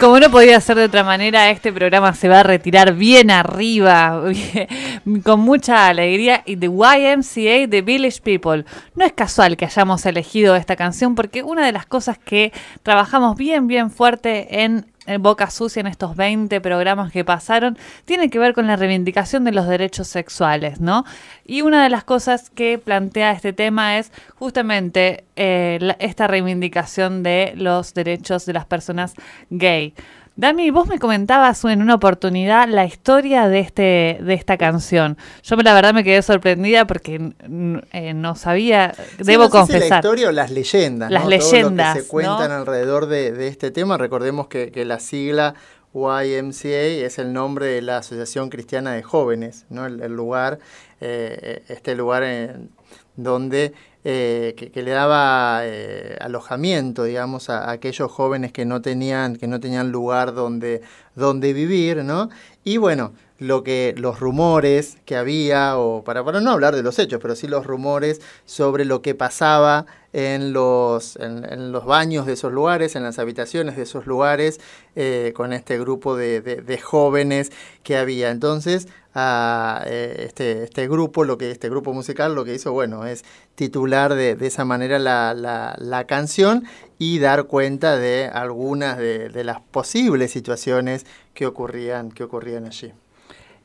Como no podía ser de otra manera, este programa se va a retirar bien arriba, con mucha alegría. Y The YMCA de Village People. No es casual que hayamos elegido esta canción porque una de las cosas que trabajamos bien, bien fuerte en boca sucia en estos 20 programas que pasaron, tiene que ver con la reivindicación de los derechos sexuales, ¿no? Y una de las cosas que plantea este tema es justamente eh, esta reivindicación de los derechos de las personas gay. Dami, vos me comentabas en una oportunidad la historia de, este, de esta canción. Yo la verdad me quedé sorprendida porque eh, no sabía, debo confesar. la historia o las leyendas. Las leyendas. que se cuentan alrededor de, este tema. Recordemos que, la sigla YMCA es el nombre de la Asociación Cristiana de Jóvenes, ¿no? El, lugar, eh, este lugar en, donde eh, que, le daba eh, alojamiento, digamos, a, a, aquellos jóvenes que no tenían, que no tenían lugar donde, donde vivir, ¿no? Y bueno, lo que los rumores que había, o para, para no hablar de los hechos, pero sí los rumores sobre lo que pasaba en los, en, los baños de esos lugares, en las habitaciones de esos lugares, eh, con este grupo de, jóvenes que había. Entonces, eh, este, este grupo, lo que, este grupo musical lo que hizo, bueno, es titular de, esa manera la, la, canción y dar cuenta de algunas de las posibles situaciones ¿Qué ocurrían, que ocurrían allí.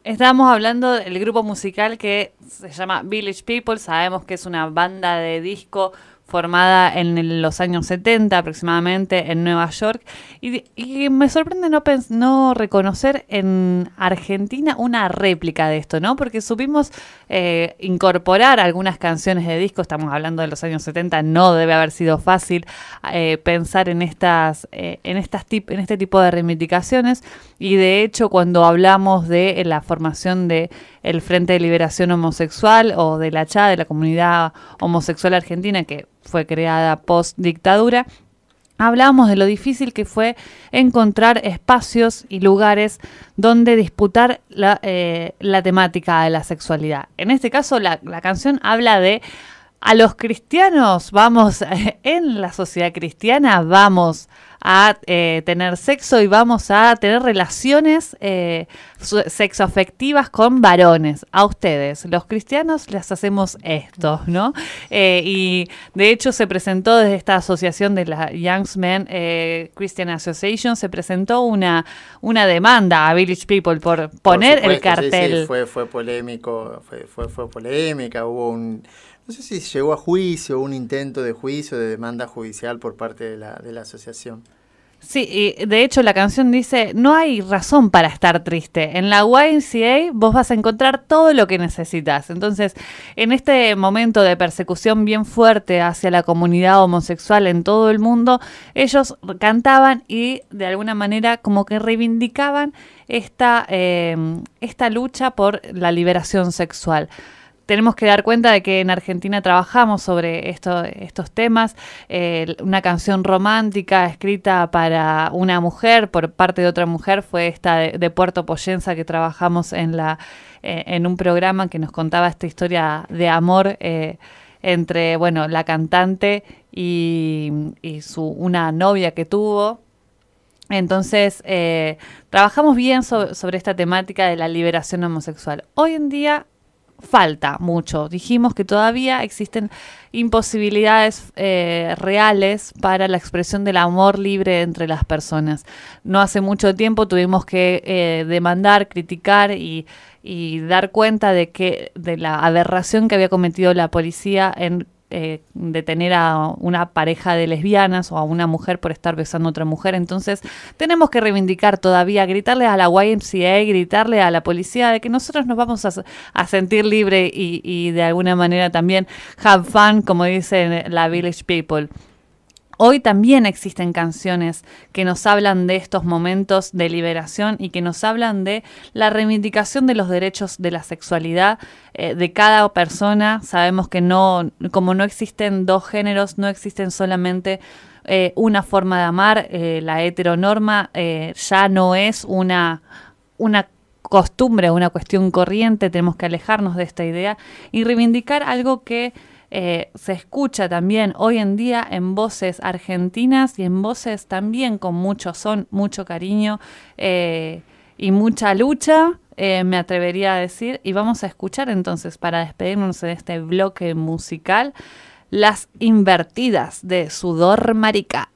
Estábamos hablando del grupo musical que se llama Village People, sabemos que es una banda de disco formada en los años 70 aproximadamente en Nueva York. Y, me sorprende no, reconocer en Argentina una réplica de esto, ¿no? Porque supimos eh, incorporar algunas canciones de disco, estamos hablando de los años 70, no debe haber sido fácil eh, pensar en, estas, eh, en, estas en este tipo de reivindicaciones. Y de hecho, cuando hablamos de la formación de el Frente de Liberación Homosexual o de la CHA, de la Comunidad Homosexual Argentina, que fue creada post dictadura, Hablábamos de lo difícil que fue encontrar espacios y lugares donde disputar eh, la, temática de la sexualidad. En este caso, la, la, canción habla de a los cristianos, vamos, en la sociedad cristiana, vamos a eh, tener sexo y vamos a tener relaciones eh, sexoafectivas con varones. A ustedes, los cristianos, les hacemos esto, ¿no? Eh, y de hecho se presentó desde esta asociación de la Young Men eh, Christian Association, se presentó una, una demanda a Village People por poner el cartel. fue, fue polémico, fue, fue, fue polémica, hubo un no sé si llegó a juicio, un intento de juicio, de demanda judicial por parte de la, de la asociación. Sí, y de hecho la canción dice, no hay razón para estar triste. En la YNCA vos vas a encontrar todo lo que necesitas. Entonces, en este momento de persecución bien fuerte hacia la comunidad homosexual en todo el mundo, ellos cantaban y de alguna manera como que reivindicaban esta, eh, esta lucha por la liberación sexual tenemos que dar cuenta de que en Argentina trabajamos sobre estos temas. una canción romántica escrita para una mujer por parte de otra mujer fue esta de, Puerto Poyenza que trabajamos en, la, eh, en un programa que nos contaba esta historia de amor. Eh, entre bueno la cantante y, su una novia que tuvo entonces, eh, trabajamos bien sobre esta temática de la liberación homosexual. Hoy en día falta mucho. Dijimos que todavía existen imposibilidades eh, reales para la expresión del amor libre entre las personas. No hace mucho tiempo tuvimos que eh, demandar, criticar y, y, dar cuenta de que de la aberración que había cometido la policía en eh, detener a una pareja de lesbianas o a una mujer por estar besando a otra mujer. Entonces tenemos que reivindicar todavía, gritarle a la YMCA, gritarle a la policía de que nosotros nos vamos a, sentir libre y, y de alguna manera también have fun, como dicen la Village People. Hoy también existen canciones que nos hablan de estos momentos de liberación y que nos hablan de la reivindicación de los derechos de la sexualidad eh, de cada persona. Sabemos que no, como no existen dos géneros, no existen solamente eh, una forma de amar, eh, la heteronorma ya no es una, una costumbre, una cuestión corriente, tenemos que alejarnos de esta idea y reivindicar algo que eh, se escucha también hoy en día en voces argentinas y en voces también con mucho son, mucho cariño eh, y mucha lucha, eh, me atrevería a decir. Y vamos a escuchar entonces, para despedirnos de este bloque musical, las invertidas de Sudor Marica.